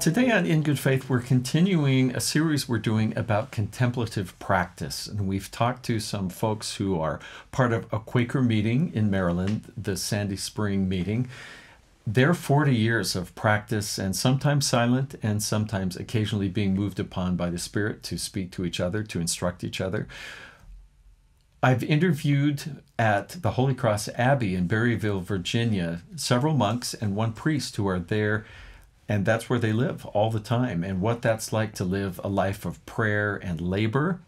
Today on In Good Faith, we're continuing a series we're doing about contemplative practice. And we've talked to some folks who are part of a Quaker meeting in Maryland, the Sandy Spring meeting. Their 40 years of practice, and sometimes silent, and sometimes occasionally being moved upon by the Spirit to speak to each other, to instruct each other. I've interviewed at the Holy Cross Abbey in Berryville, Virginia, several monks and one priest who are there and that's where they live all the time. And what that's like to live a life of prayer and labor.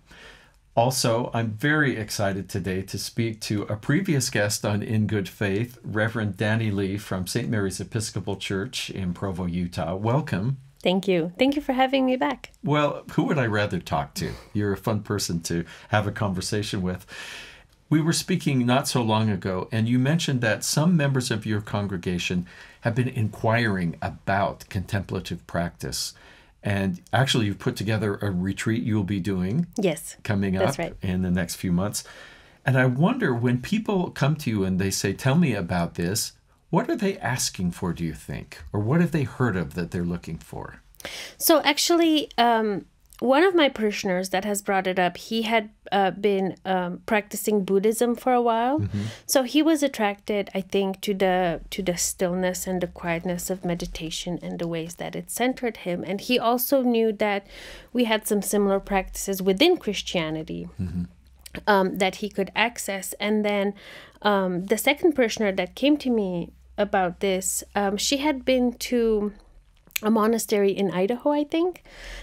Also, I'm very excited today to speak to a previous guest on In Good Faith, Reverend Danny Lee from St. Mary's Episcopal Church in Provo, Utah. Welcome. Thank you. Thank you for having me back. Well, who would I rather talk to? You're a fun person to have a conversation with. We were speaking not so long ago, and you mentioned that some members of your congregation have been inquiring about contemplative practice. And actually, you've put together a retreat you'll be doing. Yes. Coming up right. in the next few months. And I wonder when people come to you and they say, Tell me about this, what are they asking for, do you think? Or what have they heard of that they're looking for? So, actually, um, one of my parishioners that has brought it up, he had uh, been um, practicing Buddhism for a while, mm -hmm. so he was attracted, I think, to the to the stillness and the quietness of meditation and the ways that it centered him. And he also knew that we had some similar practices within Christianity. Mm -hmm. um, that he could access. And then um, the second parishioner that came to me about this, um, she had been to a monastery in Idaho, I think,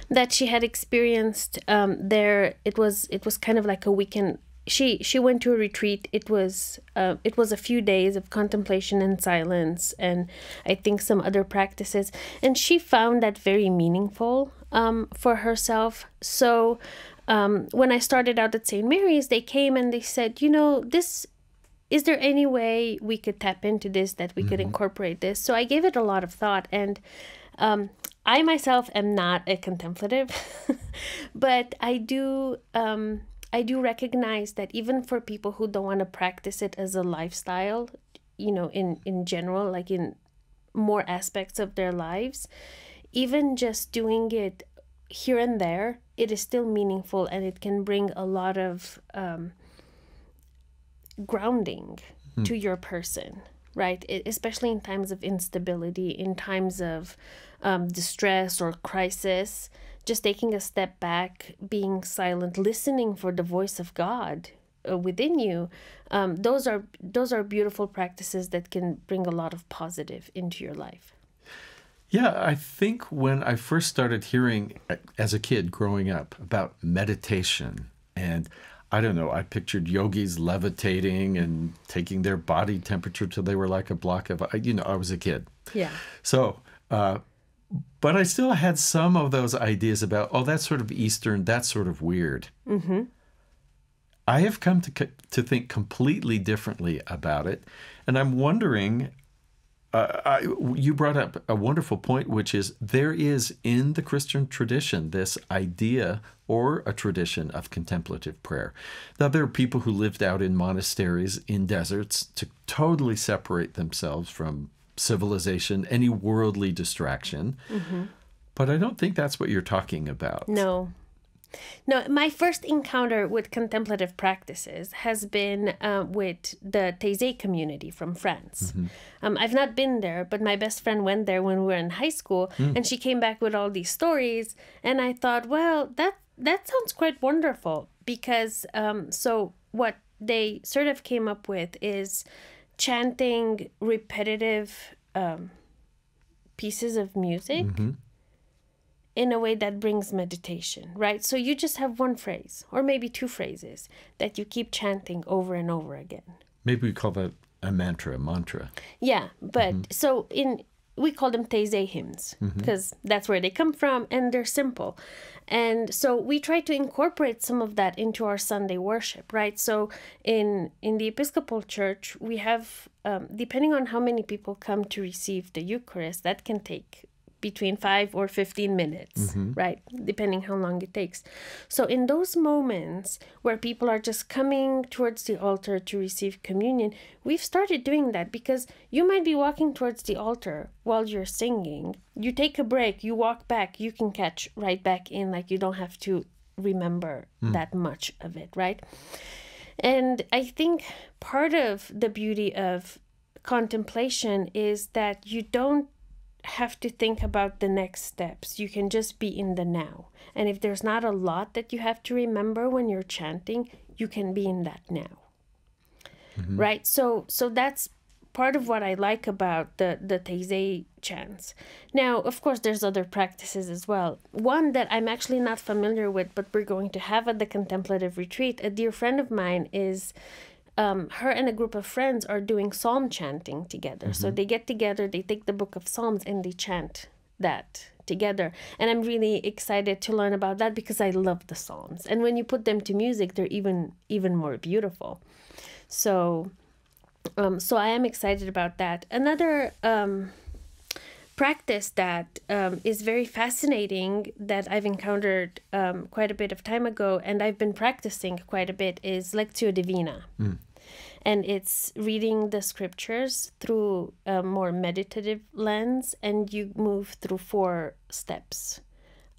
that she had experienced um, there. It was it was kind of like a weekend. She she went to a retreat. It was uh, it was a few days of contemplation and silence, and I think some other practices. And she found that very meaningful um, for herself. So um, when I started out at St. Mary's, they came and they said, you know, this is there any way we could tap into this that we mm -hmm. could mm-hmm. incorporate this? So I gave it a lot of thought and um, I myself am not a contemplative, but I do. Um, I do recognize that even for people who don't want to practice it as a lifestyle, you know, in in general, like in more aspects of their lives, even just doing it here and there, it is still meaningful and it can bring a lot of um, grounding hmm. to your person, right? It, especially in times of instability, in times of um, distress or crisis, just taking a step back, being silent, listening for the voice of God uh, within you. Um, those are those are beautiful practices that can bring a lot of positive into your life. Yeah, I think when I first started hearing uh, as a kid growing up about meditation and I don't know, I pictured yogis levitating and taking their body temperature till they were like a block of, you know, I was a kid. Yeah. So uh, but I still had some of those ideas about, oh, that's sort of Eastern, that's sort of weird. Mm -hmm. I have come to, to think completely differently about it. And I'm wondering uh, I, you brought up a wonderful point, which is there is in the Christian tradition this idea or a tradition of contemplative prayer. Now, there are people who lived out in monasteries, in deserts, to totally separate themselves from civilization, any worldly distraction. Mm-hmm. But I don't think that's what you're talking about. No. No, my first encounter with contemplative practices has been uh, with the Taizé community from France. Mm-hmm. Um, I've not been there, but my best friend went there when we were in high school, mm. and she came back with all these stories. And I thought, well, that that sounds quite wonderful because um, so what they sort of came up with is chanting repetitive um, pieces of music mm-hmm. in a way that brings meditation, right? So you just have one phrase or maybe two phrases that you keep chanting over and over again. Maybe we call that a mantra, a mantra. Yeah, but mm-hmm. so in we call them Teizei hymns mm -hmm. because that's where they come from and they're simple. And so we try to incorporate some of that into our Sunday worship, right? So in in the Episcopal Church, we have um, depending on how many people come to receive the Eucharist, that can take between 5 or 15 minutes mm -hmm. right depending how long it takes so in those moments where people are just coming towards the altar to receive communion we've started doing that because you might be walking towards the altar while you're singing you take a break you walk back you can catch right back in like you don't have to remember mm. that much of it right and i think part of the beauty of contemplation is that you don't have to think about the next steps. You can just be in the now. And if there's not a lot that you have to remember when you're chanting, you can be in that now. Mm-hmm. Right? So so that's part of what I like about the the Teizei chants. Now, of course, there's other practices as well. One that I'm actually not familiar with, but we're going to have at the contemplative retreat. A dear friend of mine is um, her and a group of friends are doing psalm chanting together. Mm-hmm. So they get together, they take the book of Psalms, and they chant that together. And I'm really excited to learn about that because I love the psalms. And when you put them to music, they're even even more beautiful. So, um, so I am excited about that. Another. Um, practice that um, is very fascinating that I've encountered um, quite a bit of time ago and I've been practicing quite a bit is Lectio Divina. Mm and it's reading the scriptures through a more meditative lens and you move through four steps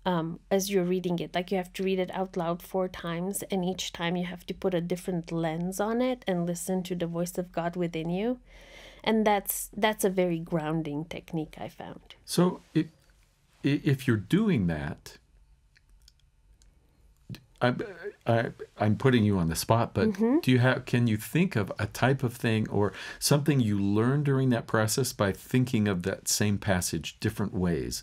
um, as you're reading it like you have to read it out loud four times and each time you have to put a different lens on it and listen to the voice of god within you and that's that's a very grounding technique i found so if if you're doing that I'm, I, I'm putting you on the spot, but mm-hmm. do you have? Can you think of a type of thing or something you learned during that process by thinking of that same passage different ways,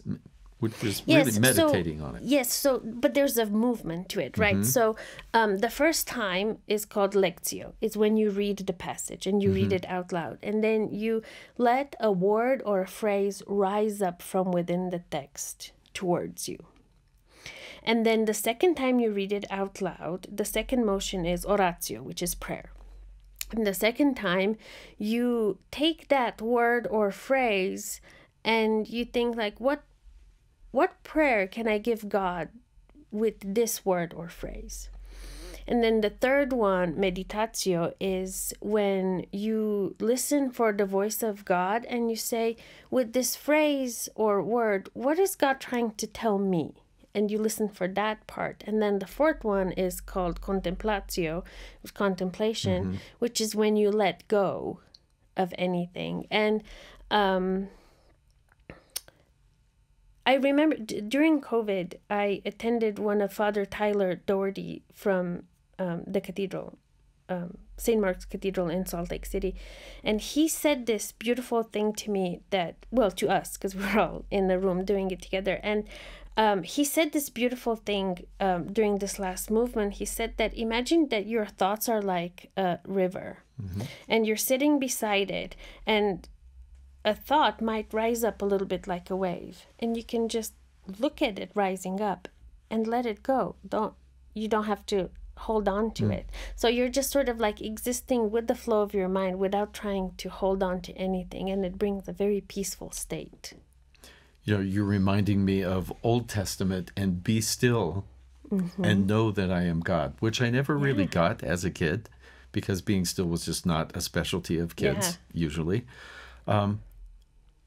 which is yes, really meditating so, on it? Yes. So, but there's a movement to it, right? Mm-hmm. So, um, the first time is called lectio. It's when you read the passage and you mm-hmm. read it out loud, and then you let a word or a phrase rise up from within the text towards you and then the second time you read it out loud, the second motion is oratio, which is prayer. And the second time, you take that word or phrase and you think like what what prayer can I give God with this word or phrase? And then the third one, meditatio, is when you listen for the voice of God and you say, with this phrase or word, what is God trying to tell me? and you listen for that part. And then the fourth one is called contemplatio, contemplation, mm-hmm. which is when you let go of anything. And um, I remember d- during COVID, I attended one of Father Tyler Doherty from um, the cathedral, um, St. Mark's Cathedral in Salt Lake City. And he said this beautiful thing to me that, well, to us, because we're all in the room doing it together. And um, he said this beautiful thing um, during this last movement. He said that imagine that your thoughts are like a river mm-hmm. and you're sitting beside it, and a thought might rise up a little bit like a wave, and you can just look at it rising up and let it go. Don't you don't have to hold on to mm. it. So you're just sort of like existing with the flow of your mind without trying to hold on to anything and it brings a very peaceful state you know, you're reminding me of Old Testament and be still mm-hmm. and know that I am God, which I never yeah. really got as a kid because being still was just not a specialty of kids yeah. usually. Um,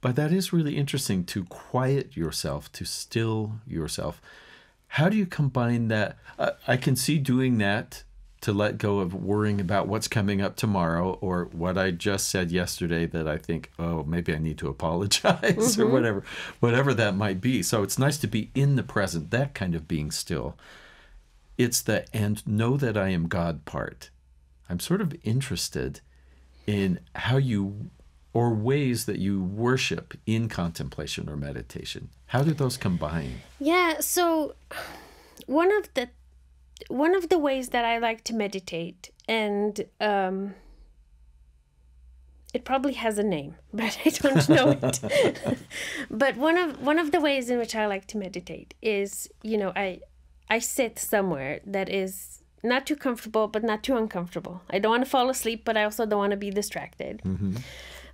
but that is really interesting to quiet yourself, to still yourself. How do you combine that? Uh, I can see doing that to let go of worrying about what's coming up tomorrow or what I just said yesterday that I think, oh, maybe I need to apologize mm-hmm. or whatever, whatever that might be. So it's nice to be in the present, that kind of being still. It's the and know that I am God part. I'm sort of interested in how you or ways that you worship in contemplation or meditation. How do those combine? Yeah, so one of the one of the ways that I like to meditate, and um, it probably has a name, but I don't know it. but one of one of the ways in which I like to meditate is, you know, I I sit somewhere that is not too comfortable, but not too uncomfortable. I don't want to fall asleep, but I also don't want to be distracted. Mm -hmm.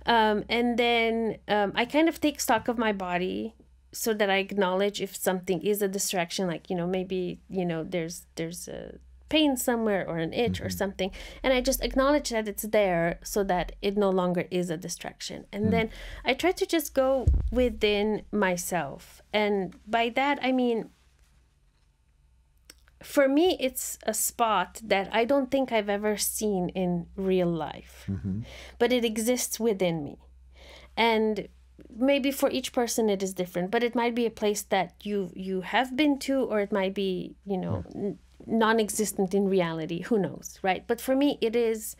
um, and then um, I kind of take stock of my body so that I acknowledge if something is a distraction, like you know maybe you know there's there's a pain somewhere or an itch mm -hmm. or mm-hmm. something, and I just acknowledge that it's there so that it no longer is a distraction. And mm then I try to just go within myself, and by that I mean for me it's a spot that i don't think i've ever seen in real life mm -hmm. but it exists within me and maybe for each person it is different but it might be a place that you you have been to or it might be you know hmm. non-existent in reality who knows right but for me it is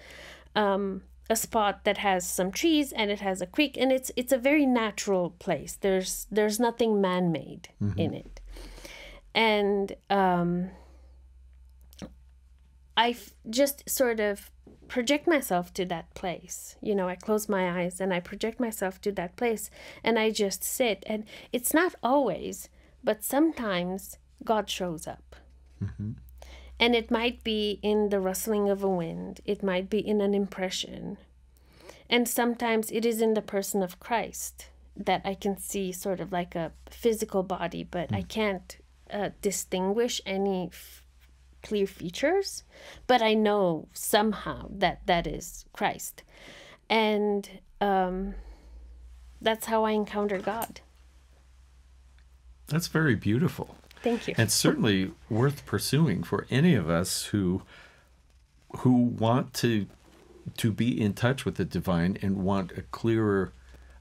um, a spot that has some trees and it has a creek and it's it's a very natural place there's there's nothing man-made mm -hmm. in it and um, i just sort of project myself to that place. You know, I close my eyes and I project myself to that place and I just sit. And it's not always, but sometimes God shows up. Mm-hmm. And it might be in the rustling of a wind, it might be in an impression. And sometimes it is in the person of Christ that I can see sort of like a physical body, but mm. I can't uh, distinguish any f- clear features, but I know somehow that that is Christ. And um, that's how I encounter God. That's very beautiful. Thank you. And certainly worth pursuing for any of us who who want to to be in touch with the divine and want a clearer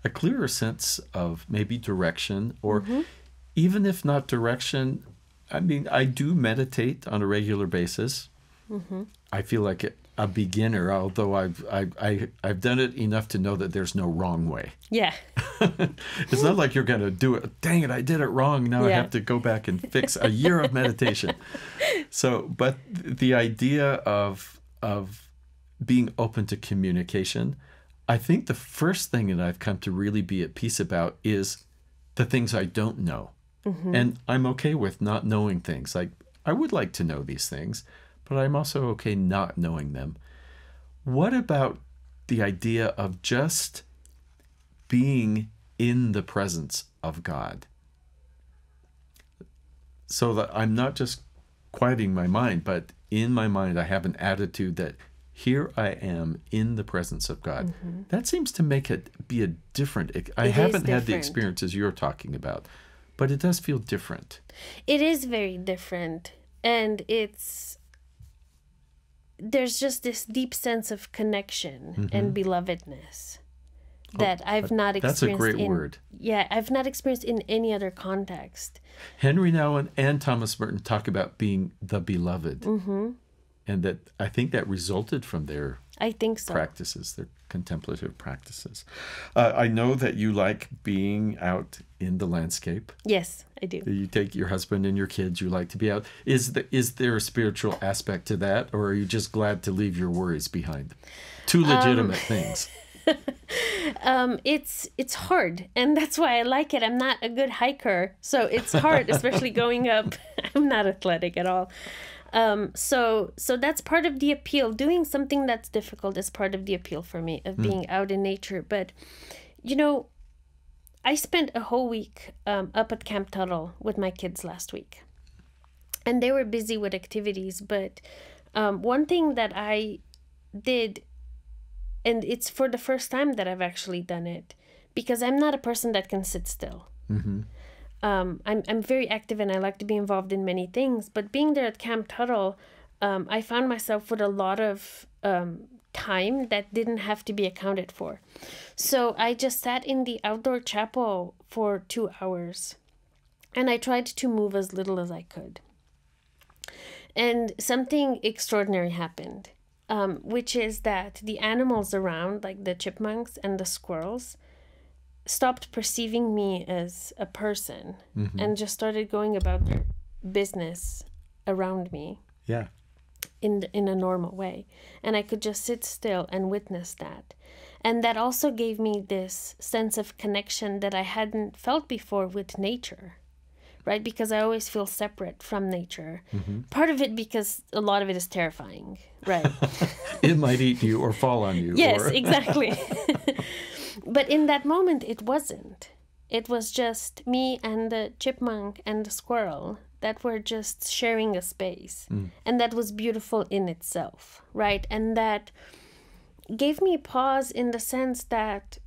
a clearer sense of maybe direction or mm -hmm. even if not direction I mean, I do meditate on a regular basis. Mm-hmm. I feel like a beginner, although I've I, I, I've done it enough to know that there's no wrong way. Yeah, it's not like you're gonna do it. Dang it, I did it wrong. Now yeah. I have to go back and fix a year of meditation. So, but the idea of of being open to communication, I think the first thing that I've come to really be at peace about is the things I don't know. Mm-hmm. And I'm okay with not knowing things. Like, I would like to know these things, but I'm also okay not knowing them. What about the idea of just being in the presence of God? So that I'm not just quieting my mind, but in my mind, I have an attitude that here I am in the presence of God. Mm-hmm. That seems to make it be a different. I it haven't different. had the experiences you're talking about but it does feel different. It is very different. And it's there's just this deep sense of connection mm-hmm. and belovedness oh, that oh, I've not experienced. That's a great in, word. Yeah, I've not experienced in any other context. Henry Nouwen and Thomas Merton talk about being the beloved. Mm-hmm and that I think that resulted from their I think so practices, their contemplative practices. Uh, I know that you like being out in the landscape. Yes, I do. You take your husband and your kids. You like to be out. Is the, is there a spiritual aspect to that, or are you just glad to leave your worries behind? Two um, legitimate um, things. um, it's it's hard, and that's why I like it. I'm not a good hiker, so it's hard, especially going up. I'm not athletic at all. Um, so so that's part of the appeal. Doing something that's difficult is part of the appeal for me of hmm. being out in nature. But you know, I spent a whole week um, up at Camp Tuttle with my kids last week, and they were busy with activities. But um, one thing that I did, and it's for the first time that I've actually done it, because I'm not a person that can sit still. Mm-hmm um, I'm, I'm very active and I like to be involved in many things. But being there at Camp Tuttle, um, I found myself with a lot of um, time that didn't have to be accounted for. So I just sat in the outdoor chapel for two hours and I tried to move as little as I could. And something extraordinary happened, um, which is that the animals around, like the chipmunks and the squirrels, stopped perceiving me as a person mm-hmm. and just started going about their business around me. Yeah. In in a normal way, and I could just sit still and witness that, and that also gave me this sense of connection that I hadn't felt before with nature right? Because I always feel separate from nature. Mm-hmm. Part of it because a lot of it is terrifying, right? it might eat you or fall on you. Yes, or... exactly. But in that moment, it wasn't. It was just me and the chipmunk and the squirrel that were just sharing a space. Mm. And that was beautiful in itself, right? And that gave me pause in the sense that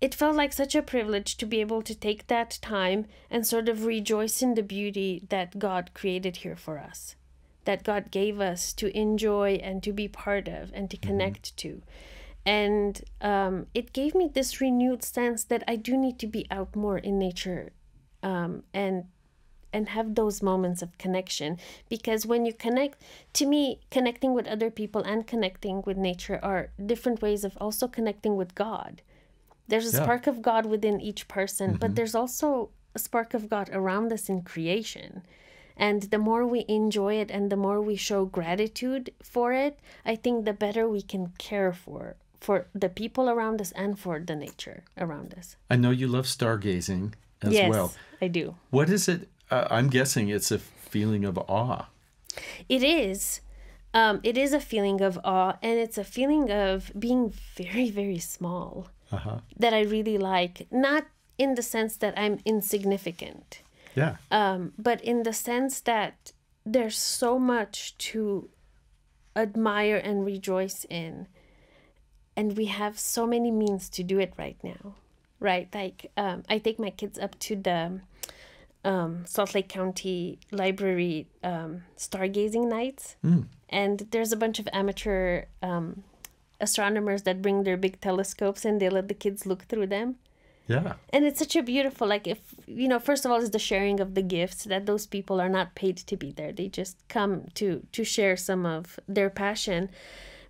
it felt like such a privilege to be able to take that time and sort of rejoice in the beauty that God created here for us, that God gave us to enjoy and to be part of and to mm-hmm. connect mm -hmm. to and um, it gave me this renewed sense that I do need to be out more in nature, um, and and have those moments of connection because when you connect to me connecting with other people and connecting with nature are different ways of also connecting with god there's a yeah. spark of god within each person mm -hmm. but mm-hmm. there's also a spark of god around us in creation and the more we enjoy it and the more we show gratitude for it, I think the better we can care for for the people around us and for the nature around us. I know you love stargazing as yes, well. I do. What is it? Uh, I'm guessing it's a feeling of awe. It is. Um, it is a feeling of awe, and it's a feeling of being very, very small uh-huh. that I really like. Not in the sense that I'm insignificant. Yeah. Um, but in the sense that there's so much to admire and rejoice in and we have so many means to do it right now right like um, i take my kids up to the um, salt lake county library um, stargazing nights mm. and there's a bunch of amateur um, astronomers that bring their big telescopes and they let the kids look through them yeah and it's such a beautiful like if you know first of all is the sharing of the gifts that those people are not paid to be there they just come to to share some of their passion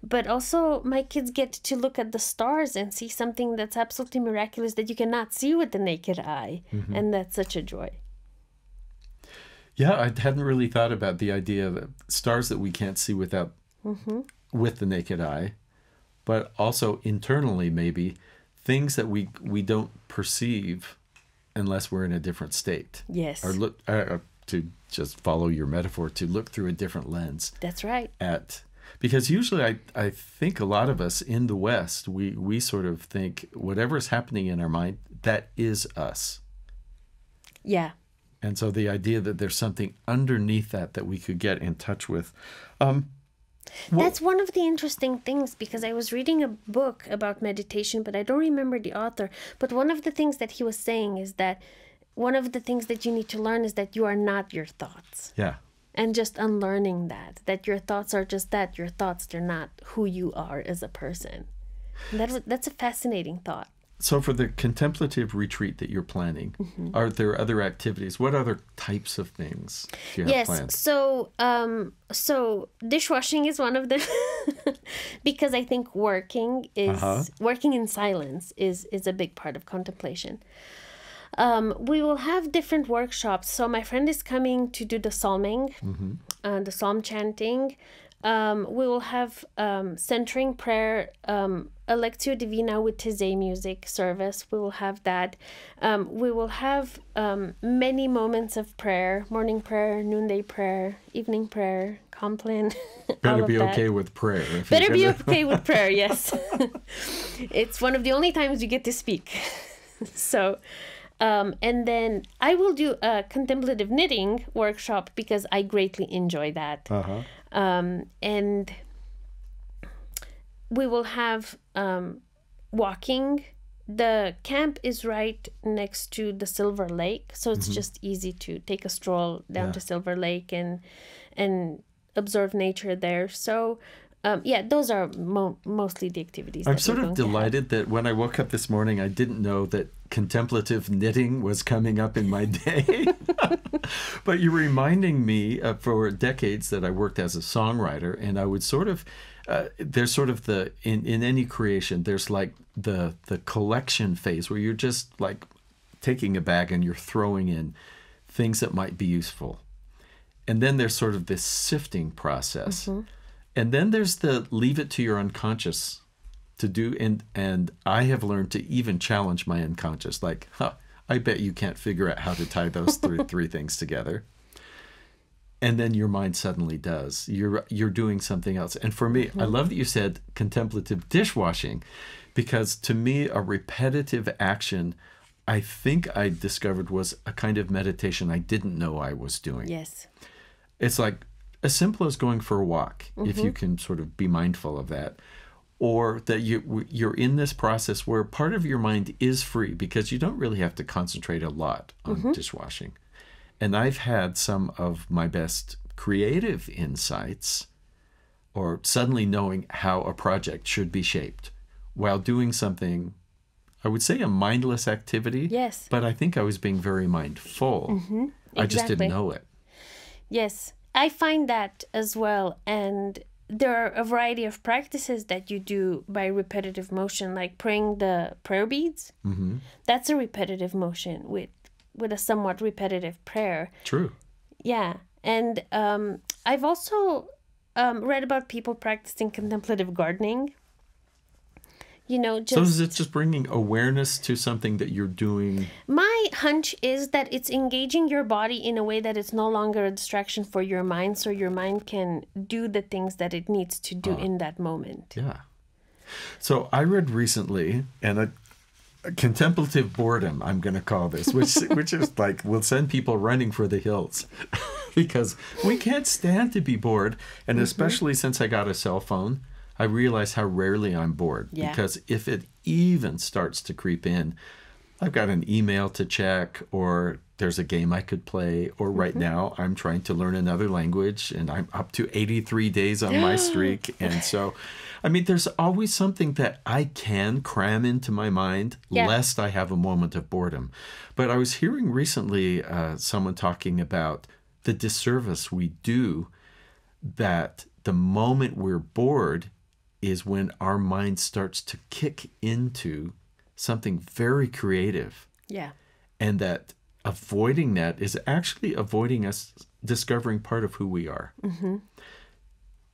but also my kids get to look at the stars and see something that's absolutely miraculous that you cannot see with the naked eye mm-hmm. and that's such a joy yeah i hadn't really thought about the idea of stars that we can't see without mm-hmm. with the naked eye but also internally maybe things that we we don't perceive unless we're in a different state yes or look or, uh, or uh, to just follow your metaphor to look through a different lens that's right at because usually I, I think a lot of us in the West, we, we sort of think whatever is happening in our mind, that is us. Yeah. And so the idea that there's something underneath that that we could get in touch with. Um, well, That's one of the interesting things because I was reading a book about meditation, but I don't remember the author. But one of the things that he was saying is that one of the things that you need to learn is that you are not your thoughts. Yeah and just unlearning that that your thoughts are just that your thoughts they're not who you are as a person that, that's a fascinating thought so for the contemplative retreat that you're planning mm -hmm. are there other activities what other types of things yes planned? so um, so dishwashing is one of them because i think working is uh -huh. working in silence is is a big part of contemplation um, we will have different workshops. So my friend is coming to do the psalming, mm-hmm. Uh, the psalm chanting. Um, we will have um, centering prayer, um, lectio Divina with Tizay music service. We will have that. Um, we will have um, many moments of prayer morning prayer, noonday prayer, evening prayer, compline. Better be okay with prayer. Better be gonna... okay with prayer, yes. it's one of the only times you get to speak. so um, and then I will do a contemplative knitting workshop because I greatly enjoy that. Uh-huh. Um, and we will have um, walking. The camp is right next to the Silver Lake, so it's mm-hmm. just easy to take a stroll down yeah. to Silver Lake and and observe nature there. So um, yeah, those are mo- mostly the activities. I'm sort of delighted that when I woke up this morning, I didn't know that contemplative knitting was coming up in my day. but you're reminding me uh, for decades that I worked as a songwriter, and I would sort of. Uh, there's sort of the in, in any creation there's like the the collection phase where you're just like taking a bag and you're throwing in things that might be useful and then there's sort of this sifting process mm-hmm and then there's the leave it to your unconscious to do and and I have learned to even challenge my unconscious like, huh, I bet you can't figure out how to tie those three three things together." And then your mind suddenly does. You're you're doing something else. And for me, mm-hmm. I love that you said contemplative dishwashing because to me a repetitive action I think I discovered was a kind of meditation I didn't know I was doing. Yes. It's like as simple as going for a walk, mm-hmm. if you mm-hmm. can sort of be mindful of that, or that you you're in this process where part of your mind is free because you don't really have to concentrate a lot on mm-hmm. dishwashing. And I've had some of my best creative insights or suddenly knowing how a project should be shaped while doing something I would say a mindless activity. Yes. But I think I was being very mindful. Mm-hmm. Exactly. I just didn't know it. Yes. I find that as well. And there are a variety of practices that you do by repetitive motion, like praying the prayer beads. Mm -hmm. That's a repetitive motion with with a somewhat repetitive prayer. True. Yeah, and um, I've also um, read about people practicing contemplative gardening, you know just so is it just bringing awareness to something that you're doing my hunch is that it's engaging your body in a way that it's no longer a distraction for your mind so your mind can do the things that it needs to do uh, in that moment yeah so i read recently and a, a contemplative boredom i'm going to call this which which is like will send people running for the hills because we can't stand to be bored and mm -hmm. especially since i got a cell phone I realize how rarely I'm bored yeah. because if it even starts to creep in, I've got an email to check, or there's a game I could play, or right mm-hmm. now I'm trying to learn another language and I'm up to 83 days on my streak. And so, I mean, there's always something that I can cram into my mind yeah. lest I have a moment of boredom. But I was hearing recently uh, someone talking about the disservice we do that the moment we're bored, is when our mind starts to kick into something very creative. Yeah. And that avoiding that is actually avoiding us discovering part of who we are. Mm-hmm.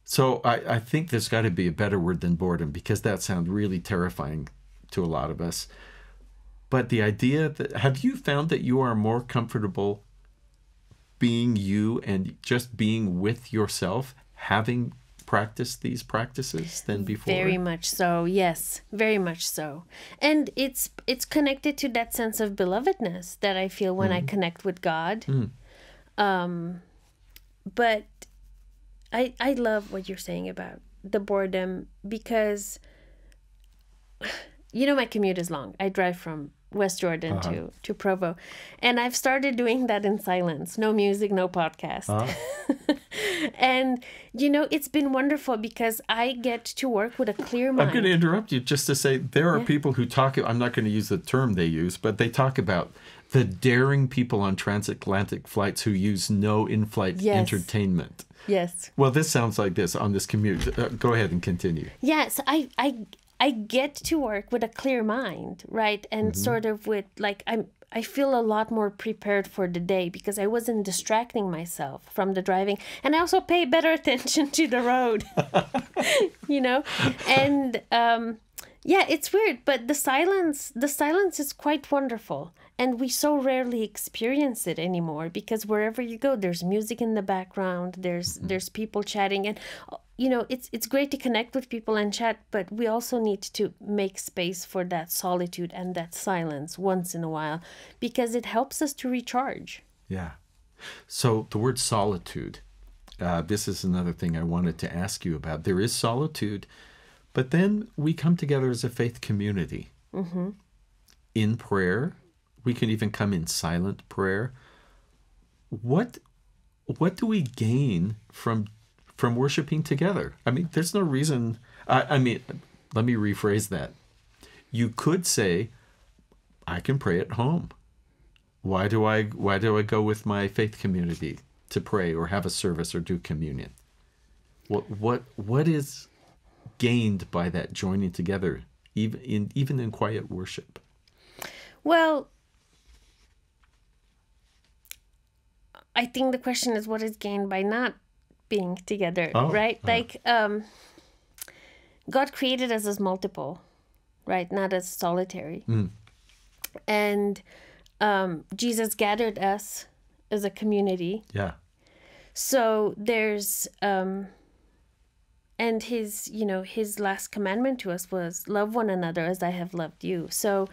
So I, I think there's got to be a better word than boredom because that sounds really terrifying to a lot of us. But the idea that have you found that you are more comfortable being you and just being with yourself, having practice these practices than before? Very much so. Yes, very much so. And it's it's connected to that sense of belovedness that I feel when mm. I mm-hmm. connect with God. Mm. Um, but I I love what you're saying about the boredom because you know my commute is long. I drive from West Jordan uh -huh. to to Provo, and I've started doing that in silence. No music, no podcast. Uh -huh. and you know it's been wonderful because I get to work with a clear mind. I'm going to interrupt you just to say there are yeah. people who talk. I'm not going to use the term they use, but they talk about the daring people on transatlantic flights who use no in-flight yes. entertainment. Yes. Well, this sounds like this on this commute. Uh, go ahead and continue. Yes, I, I I get to work with a clear mind, right? And mm -hmm. sort of with like I'm I feel a lot more prepared for the day because I wasn't distracting myself from the driving. And I also pay better attention to the road, you know? And um, yeah, it's weird, but the silence, the silence is quite wonderful and we so rarely experience it anymore because wherever you go there's music in the background there's mm -hmm. there's people chatting and you know it's it's great to connect with people and chat but we also need to make space for that solitude and that silence once in a while because it helps us to recharge yeah so the word solitude uh, this is another thing i wanted to ask you about there is solitude but then we come together as a faith community mm -hmm. in prayer we can even come in silent prayer. What what do we gain from from worshiping together? I mean, there's no reason. I, I mean, let me rephrase that. You could say, I can pray at home. Why do I why do I go with my faith community to pray or have a service or do communion? What what what is gained by that joining together, even in even in quiet worship? Well, I think the question is what is gained by not being together, oh, right? Oh. Like, um, God created us as multiple, right? Not as solitary. Mm. And um, Jesus gathered us as a community. Yeah. So there's. Um, and his you know his last commandment to us was love one another as i have loved you so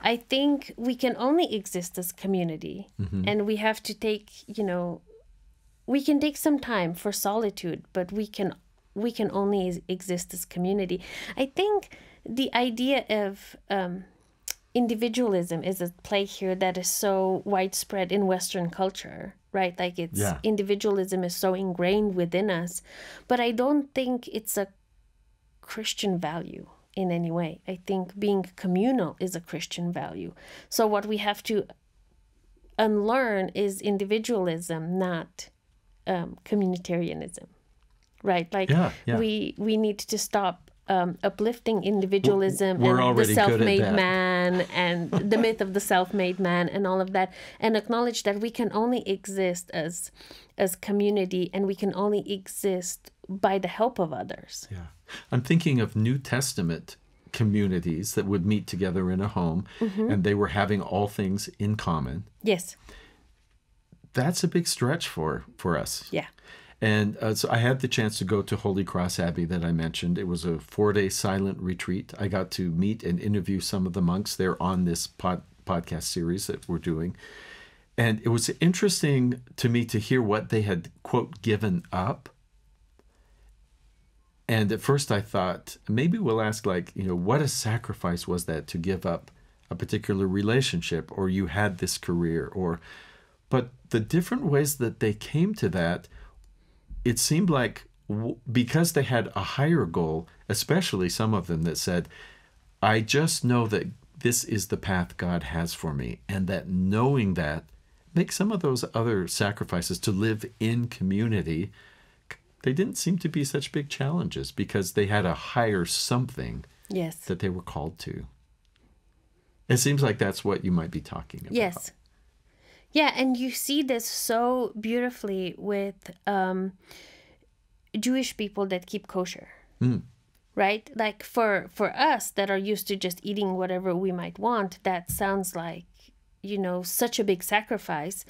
i think we can only exist as community mm-hmm. and we have to take you know we can take some time for solitude but we can we can only exist as community i think the idea of um, individualism is at play here that is so widespread in western culture right? Like it's yeah. individualism is so ingrained within us. But I don't think it's a Christian value in any way. I think being communal is a Christian value. So what we have to unlearn is individualism, not um, communitarianism, right? Like yeah, yeah. we we need to stop um, uplifting individualism We're and the self-made man and the myth of the self-made man and all of that and acknowledge that we can only exist as as community and we can only exist by the help of others yeah i'm thinking of new testament communities that would meet together in a home mm -hmm. and they were having all things in common yes that's a big stretch for for us yeah and uh, so I had the chance to go to Holy Cross Abbey that I mentioned. It was a four day silent retreat. I got to meet and interview some of the monks there on this pod, podcast series that we're doing. And it was interesting to me to hear what they had, quote, given up. And at first I thought, maybe we'll ask, like, you know, what a sacrifice was that to give up a particular relationship or you had this career or. But the different ways that they came to that it seemed like because they had a higher goal, especially some of them that said, I just know that this is the path God has for me, and that knowing that makes some of those other sacrifices to live in community. They didn't seem to be such big challenges because they had a higher something yes. that they were called to. It seems like that's what you might be talking about. Yes. Yeah, and you see this so beautifully with um, Jewish people that keep kosher. Mm. Right? Like for for us that are used to just eating whatever we might want, that sounds like, you know, such a big sacrifice.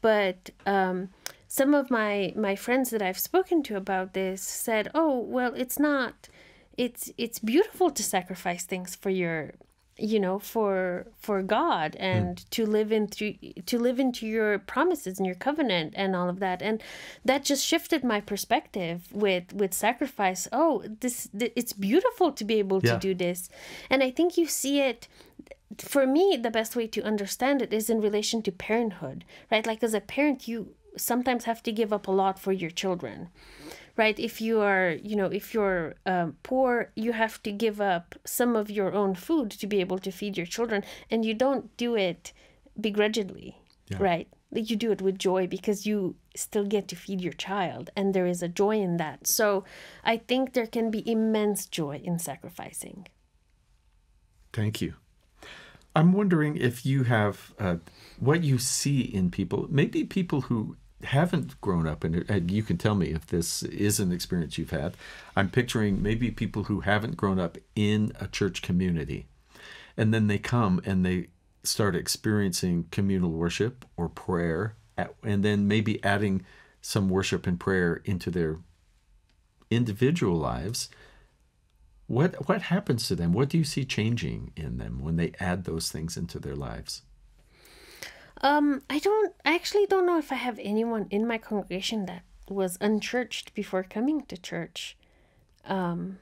But um, some of my my friends that I've spoken to about this said, "Oh, well, it's not it's it's beautiful to sacrifice things for your you know for for god hmm. and mm. to live into to live into your promises and your covenant and all of that and that just shifted my perspective with with sacrifice oh this th it's beautiful to be able yeah. to do this and i think you see it for me the best way to understand it is in relation to parenthood right like as a parent you sometimes have to give up a lot for your children right if you are you know if you're um, poor you have to give up some of your own food to be able to feed your children and you don't do it begrudgingly yeah. right you do it with joy because you still get to feed your child and there is a joy in that so i think there can be immense joy in sacrificing thank you i'm wondering if you have uh, what you see in people maybe people who haven't grown up in it, and you can tell me if this is an experience you've had. I'm picturing maybe people who haven't grown up in a church community, and then they come and they start experiencing communal worship or prayer, at, and then maybe adding some worship and prayer into their individual lives. What what happens to them? What do you see changing in them when they add those things into their lives? Um, I don't. I actually don't know if I have anyone in my congregation that was unchurched before coming to church. Um,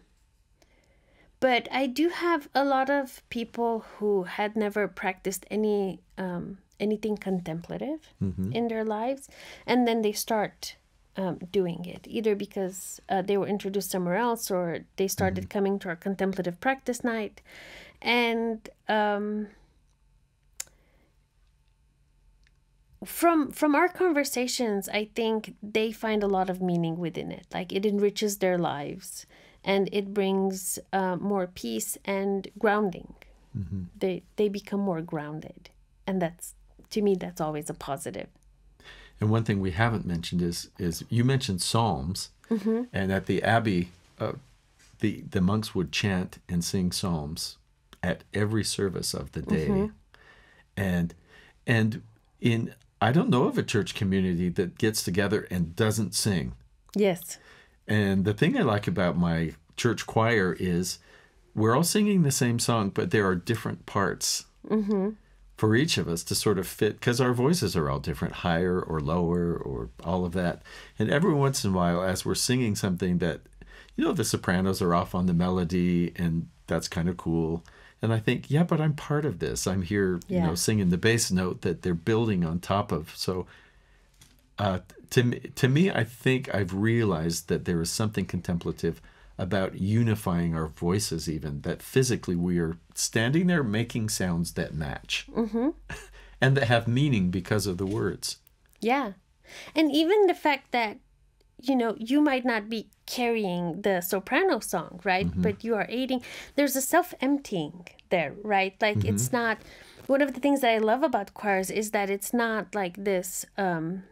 but I do have a lot of people who had never practiced any um, anything contemplative mm-hmm. in their lives, and then they start um, doing it either because uh, they were introduced somewhere else or they started mm-hmm. coming to our contemplative practice night, and um, from from our conversations i think they find a lot of meaning within it like it enriches their lives and it brings uh, more peace and grounding mm-hmm. they they become more grounded and that's to me that's always a positive and one thing we haven't mentioned is is you mentioned psalms mm-hmm. and at the abbey uh, the the monks would chant and sing psalms at every service of the day mm-hmm. and and in I don't know of a church community that gets together and doesn't sing. Yes. And the thing I like about my church choir is we're all singing the same song, but there are different parts mm-hmm. for each of us to sort of fit because our voices are all different, higher or lower or all of that. And every once in a while, as we're singing something that, you know, the sopranos are off on the melody and that's kind of cool and I think, yeah, but I'm part of this. I'm here, yeah. you know, singing the bass note that they're building on top of. So, uh, to me, to me, I think I've realized that there is something contemplative about unifying our voices, even that physically we are standing there making sounds that match mm-hmm. and that have meaning because of the words. Yeah, and even the fact that you know you might not be carrying the soprano song right mm-hmm. but you are aiding there's a self-emptying there right like mm-hmm. it's not one of the things that i love about choirs is that it's not like this um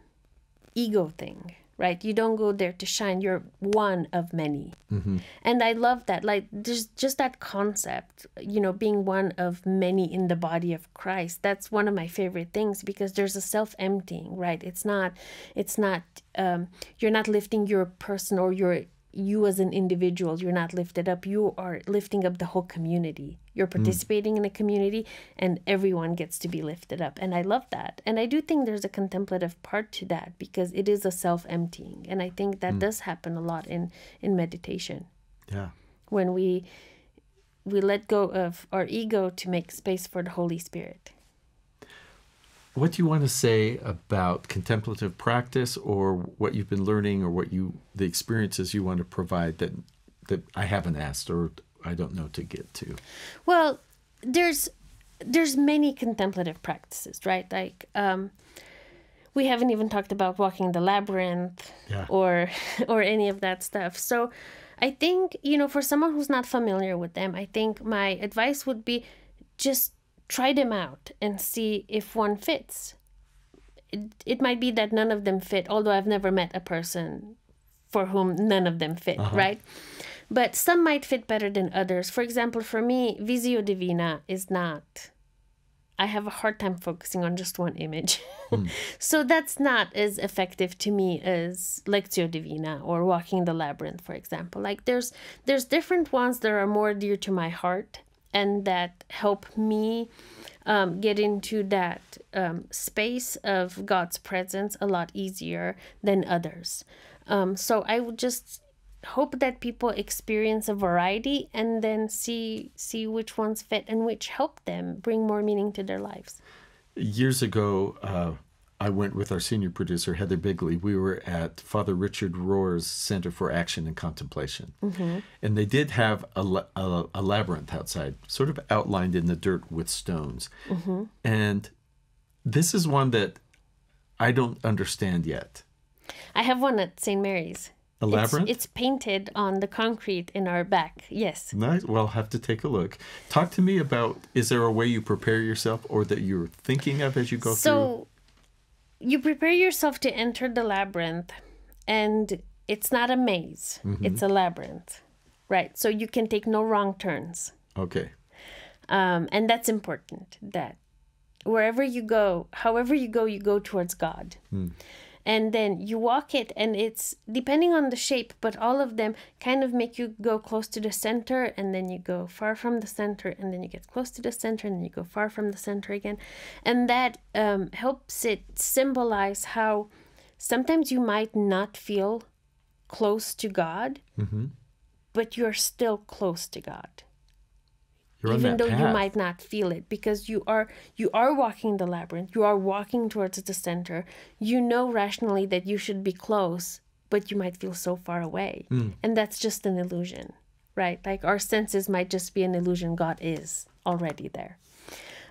ego thing right? You don't go there to shine. You're one of many. Mm-hmm. And I love that. Like there's just that concept, you know, being one of many in the body of Christ. That's one of my favorite things because there's a self-emptying, right? It's not it's not um, you're not lifting your person or your you as an individual you're not lifted up you are lifting up the whole community you're hmm. participating mm. in a community and everyone gets to be lifted up and i love that and i do think there's a contemplative part to that because it is a self-emptying and i think that mm. does happen a lot in in meditation yeah when we we let go of our ego to make space for the holy spirit what do you want to say about contemplative practice or what you've been learning or what you the experiences you want to provide that that I haven't asked or I don't know to get to? Well, there's there's many contemplative practices, right? Like um, we haven't even talked about walking the labyrinth yeah. or or any of that stuff. So I think, you know, for someone who's not familiar with them, I think my advice would be just try them out and see if one fits. It, it might be that none of them fit, although I've never met a person for whom none of them fit, uh-huh. right? But some might fit better than others. For example, for me, Visio Divina is not. I have a hard time focusing on just one image. Mm. so that's not as effective to me as Lectio Divina or Walking the Labyrinth, for example. Like there's there's different ones that are more dear to my heart and that help me um, get into that um, space of God's presence a lot easier than others. Um, so I would just hope that people experience a variety and then see see which ones fit and which help them bring more meaning to their lives. Years ago, uh, I went with our senior producer, Heather Bigley. We were at Father Richard Rohr's Center for Action and Contemplation. Mm-hmm. And they did have a, a, a, labyrinth outside, sort of outlined in the dirt with stones. Mm-hmm. And this is one that I don't understand yet. I have one at St. Mary's. A labyrinth? It's, it's painted on the concrete in our back, yes. Nice. Well, I'll have to take a look. Talk to me about is there a way you prepare yourself or that you're thinking of as you go so, through? you prepare yourself to enter the labyrinth, and it's not a maze, mm-hmm. it's a labyrinth. Right. So you can take no wrong turns. Okay. Um, and that's important that wherever you go, however you go, you go towards God. Mm and then you walk it and it's depending on the shape but all of them kind of make you go close to the center and then you go far from the center and then you get close to the center and you go far from the center again and that um, helps it symbolize how sometimes you might not feel close to god mm-hmm. but you're still close to god you're even though path. you might not feel it because you are you are walking the labyrinth you are walking towards the center you know rationally that you should be close but you might feel so far away mm. and that's just an illusion right like our senses might just be an illusion god is already there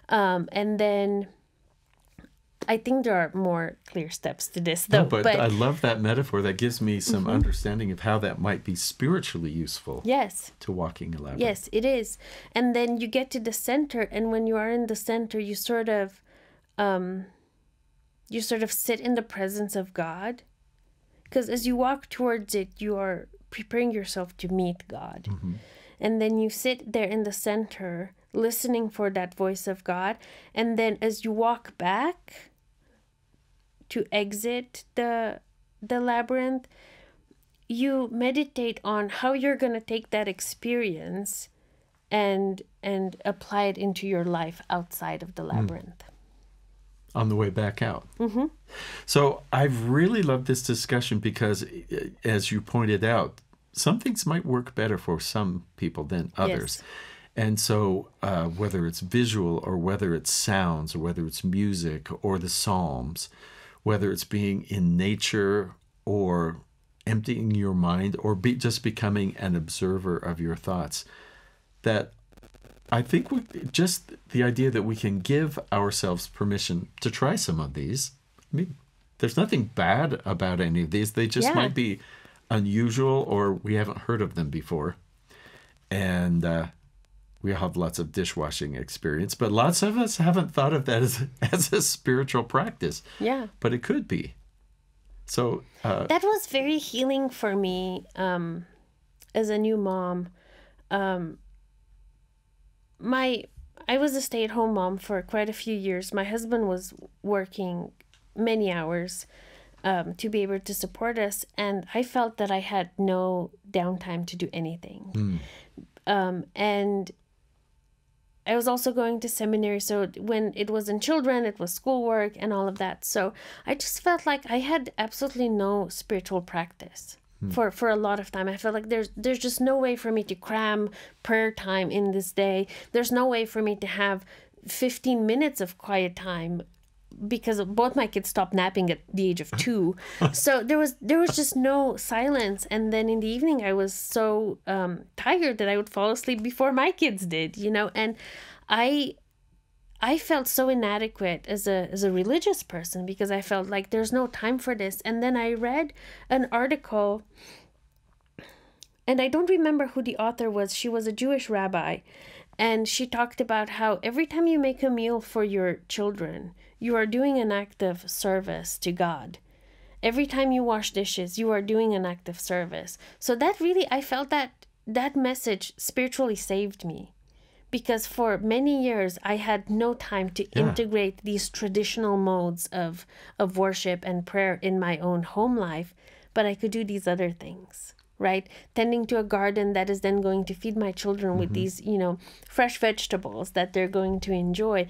um, and then I think there are more clear steps to this, though. No, but, but, I love that metaphor. That gives me some mm -hmm. understanding of how that might be spiritually useful. Yes. To walking elaborate. Yes, it is. And then you get to the center, and when you are in the center, you sort of, um, you sort of sit in the presence of God, because as you walk towards it, you are preparing yourself to meet God, mm -hmm. and then you sit there in the center listening for that voice of God. And then as you walk back, to exit the the labyrinth you meditate on how you're going to take that experience and and apply it into your life outside of the hmm. labyrinth mm. on the way back out mm-hmm. so i've really loved this discussion because eh, as you pointed out some things might work better for some people than others yes. And so, uh, whether it's visual or whether it's sounds or whether it's music or the Psalms, whether it's being in nature or emptying your mind or be, just becoming an observer of your thoughts. That I think we, just the idea that we can give ourselves permission to try some of these. I mean, there's nothing bad about any of these. They just yeah. might be unusual or we haven't heard of them before. And uh, we have lots of dishwashing experience, but lots of us haven't thought of that as, as a spiritual practice. Yeah. But it could be. So uh, that was very healing for me um, as a new mom. Um, my I was a stay at home mom for quite a few years. My husband was working many hours um, to be able to support us, and I felt that I had no downtime to do anything. Mm. Um, and I was also going to seminary, so when it wasn't children, it was schoolwork and all of that. So I just felt like I had absolutely no spiritual practice hmm. for, for a lot of time. I felt like there's there's just no way for me to cram prayer time in this day. There's no way for me to have 15 minutes of quiet time because both my kids stopped napping at the age of two so there was there was just no silence and then in the evening i was so um, tired that i would fall asleep before my kids did you know and i i felt so inadequate as a as a religious person because i felt like there's no time for this and then i read an article and i don't remember who the author was she was a jewish rabbi and she talked about how every time you make a meal for your children you are doing an act of service to God. Every time you wash dishes, you are doing an act of service. So that really, I felt that that message spiritually saved me because for many years I had no time to yeah. integrate these traditional modes of of worship and prayer in my own home life, but I could do these other things, right? Tending to a garden that is then going to feed my children mm -hmm. with mm-hmm. these, you know, fresh vegetables that they're going to enjoy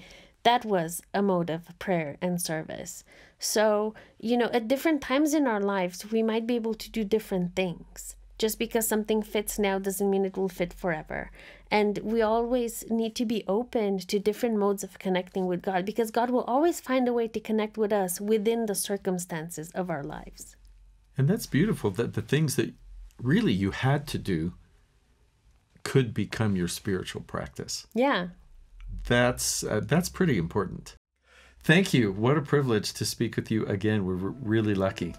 that was a mode of prayer and service. So, you know, at different times in our lives, we might be able to do different things. Just because something fits now doesn't mean it will fit forever. And we always need to be open to different modes of connecting with God because God will always find a way to connect with us within the circumstances of our lives. And that's beautiful that the things that really you had to do could become your spiritual practice. Yeah that's uh, that's pretty important. Thank you. What a privilege to speak with you again. We're really lucky.